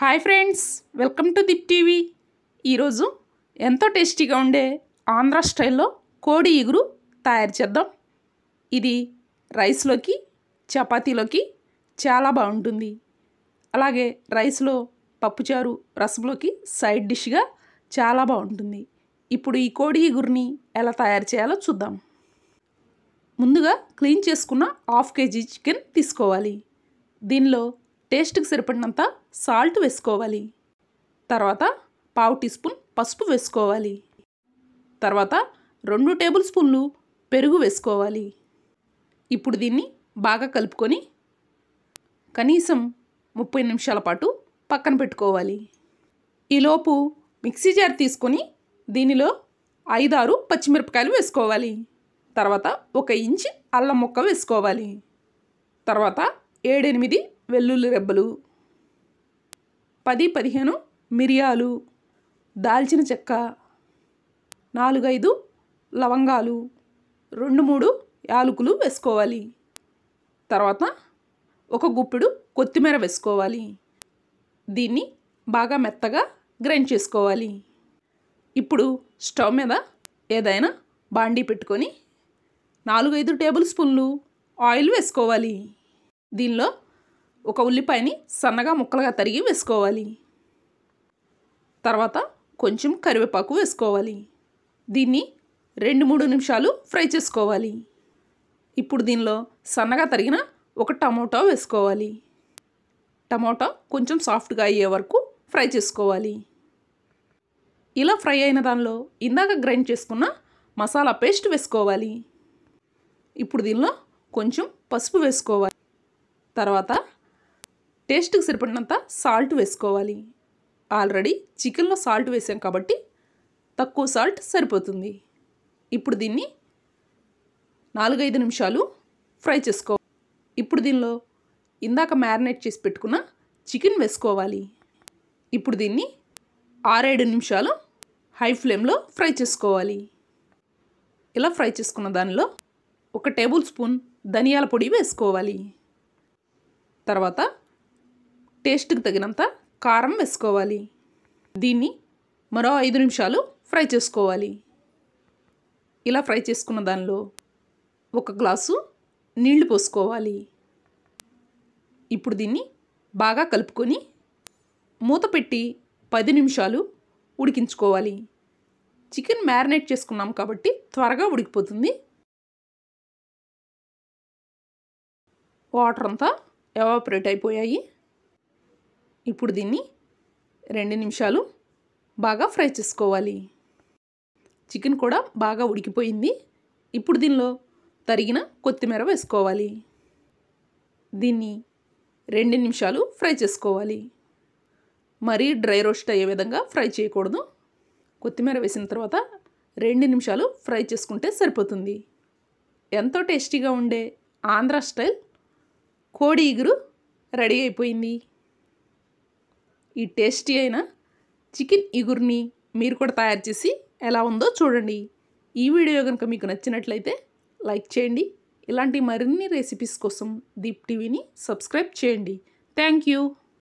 hi friends welcome to దిప్ TV ఈరోజు ఎంతో టేస్టీగా ఉండే ఆంధ్ర స్టైల్లో కోడి ఇగురు తయారు చేద్దాం ఇది రైస్లోకి చపాతీలోకి చాలా బాగుంటుంది అలాగే రైస్లో పప్పుచారు రసంలోకి సైడ్ డిష్గా చాలా బాగుంటుంది ఇప్పుడు ఈ కోడి ఇగురిని ఎలా తయారు చేయాలో చూద్దాం ముందుగా క్లీన్ చేసుకున్న హాఫ్ కేజీ చికెన్ తీసుకోవాలి దీనిలో టేస్ట్కి సరిపడినంత సాల్ట్ వేసుకోవాలి తర్వాత పావు టీ స్పూన్ పసుపు వేసుకోవాలి తర్వాత రెండు టేబుల్ స్పూన్లు పెరుగు వేసుకోవాలి ఇప్పుడు దీన్ని బాగా కలుపుకొని కనీసం ముప్పై నిమిషాల పాటు పక్కన పెట్టుకోవాలి ఈలోపు మిక్సీ జార్ తీసుకొని దీనిలో ఐదారు పచ్చిమిరపకాయలు వేసుకోవాలి తర్వాత ఒక ఇంచ్ అల్లం ముక్క వేసుకోవాలి తర్వాత ఏడెనిమిది వెల్లుల్లి రెబ్బలు పది పదిహేను మిరియాలు దాల్చిన చెక్క నాలుగైదు లవంగాలు రెండు మూడు యాలకులు వేసుకోవాలి తర్వాత ఒక గుప్పిడు కొత్తిమీర వేసుకోవాలి దీన్ని బాగా మెత్తగా గ్రైండ్ చేసుకోవాలి ఇప్పుడు స్టవ్ మీద ఏదైనా బాండీ పెట్టుకొని నాలుగైదు టేబుల్ స్పూన్లు ఆయిల్ వేసుకోవాలి దీనిలో ఒక ఉల్లిపాయని సన్నగా ముక్కలుగా తరిగి వేసుకోవాలి తర్వాత కొంచెం కరివేపాకు వేసుకోవాలి దీన్ని రెండు మూడు నిమిషాలు ఫ్రై చేసుకోవాలి ఇప్పుడు దీనిలో సన్నగా తరిగిన ఒక టమోటా వేసుకోవాలి టమోటా కొంచెం సాఫ్ట్గా అయ్యే వరకు ఫ్రై చేసుకోవాలి ఇలా ఫ్రై అయిన దానిలో ఇందాక గ్రైండ్ చేసుకున్న మసాలా పేస్ట్ వేసుకోవాలి ఇప్పుడు దీనిలో కొంచెం పసుపు వేసుకోవాలి తర్వాత టేస్ట్కి సరిపడినంత సాల్ట్ వేసుకోవాలి ఆల్రెడీ చికెన్లో సాల్ట్ వేసాం కాబట్టి తక్కువ సాల్ట్ సరిపోతుంది ఇప్పుడు దీన్ని నాలుగైదు నిమిషాలు ఫ్రై చేసుకో ఇప్పుడు దీనిలో ఇందాక మ్యారినేట్ చేసి పెట్టుకున్న చికెన్ వేసుకోవాలి ఇప్పుడు దీన్ని ఆరేడు నిమిషాలు హై ఫ్లేమ్లో ఫ్రై చేసుకోవాలి ఇలా ఫ్రై చేసుకున్న దానిలో ఒక టేబుల్ స్పూన్ ధనియాల పొడి వేసుకోవాలి తర్వాత టేస్ట్కి తగినంత కారం వేసుకోవాలి దీన్ని మరో ఐదు నిమిషాలు ఫ్రై చేసుకోవాలి ఇలా ఫ్రై చేసుకున్న దానిలో ఒక గ్లాసు నీళ్లు పోసుకోవాలి ఇప్పుడు దీన్ని బాగా కలుపుకొని మూత పెట్టి పది నిమిషాలు ఉడికించుకోవాలి చికెన్ మ్యారినేట్ చేసుకున్నాం కాబట్టి త్వరగా ఉడికిపోతుంది వాటర్ అంతా ఎవాపరేట్ అయిపోయాయి ఇప్పుడు దీన్ని రెండు నిమిషాలు బాగా ఫ్రై చేసుకోవాలి చికెన్ కూడా బాగా ఉడికిపోయింది ఇప్పుడు దీనిలో తరిగిన కొత్తిమీర వేసుకోవాలి దీన్ని రెండు నిమిషాలు ఫ్రై చేసుకోవాలి మరీ డ్రై రోస్ట్ అయ్యే విధంగా ఫ్రై చేయకూడదు కొత్తిమీర వేసిన తర్వాత రెండు నిమిషాలు ఫ్రై చేసుకుంటే సరిపోతుంది ఎంతో టేస్టీగా ఉండే ఆంధ్ర స్టైల్ కోడి ఇగురు రెడీ అయిపోయింది ఈ టేస్టీ అయిన చికెన్ ఇగురిని మీరు కూడా తయారు చేసి ఎలా ఉందో చూడండి ఈ వీడియో కనుక మీకు నచ్చినట్లయితే లైక్ చేయండి ఇలాంటి మరిన్ని రెసిపీస్ కోసం దీప్ టీవీని సబ్స్క్రైబ్ చేయండి థ్యాంక్ యూ